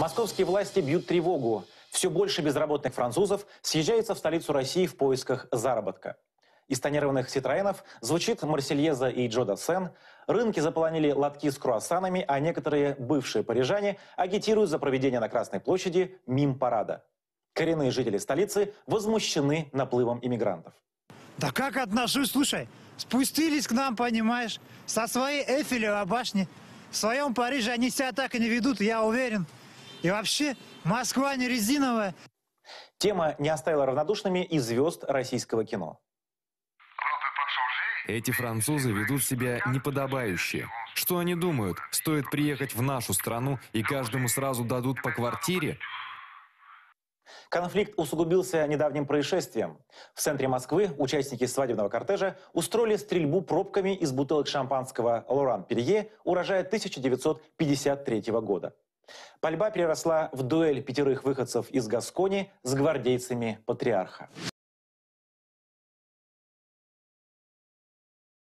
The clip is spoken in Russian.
Московские власти бьют тревогу. Все больше безработных французов съезжается в столицу России в поисках заработка. Из тонированных «Ситроенов» звучит «Марсельеза» и «Джо Дасен». Рынки заполонили лотки с круассанами, а некоторые бывшие парижане агитируют за проведение на Красной площади мим-парада. Коренные жители столицы возмущены наплывом иммигрантов. Да как отношусь? Слушай, спустились к нам, понимаешь, со своей Эфелевой башни. В своем Париже они себя так и не ведут, я уверен. И вообще, Москва не резиновая. Тема не оставила равнодушными и звезд российского кино. Эти французы ведут себя неподобающе. Что они думают? Стоит приехать в нашу страну и каждому сразу дадут по квартире? Конфликт усугубился недавним происшествием. В центре Москвы участники свадебного кортежа устроили стрельбу пробками из бутылок шампанского «Лоран Перье» урожая 1953 года. Пальба переросла в дуэль пятерых выходцев из Гаскони с гвардейцами патриарха.